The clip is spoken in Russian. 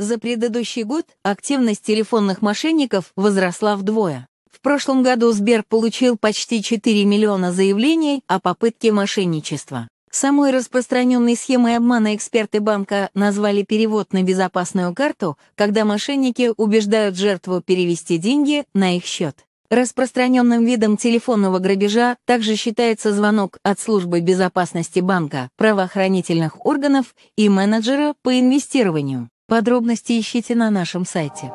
За предыдущий год активность телефонных мошенников возросла вдвое. В прошлом году Сбер получил почти 4 миллиона заявлений о попытке мошенничества. Самой распространенной схемой обмана эксперты банка назвали перевод на безопасную карту, когда мошенники убеждают жертву перевести деньги на их счет. Распространенным видом телефонного грабежа также считается звонок от службы безопасности банка, правоохранительных органов и менеджера по инвестированию. Подробности ищите на нашем сайте.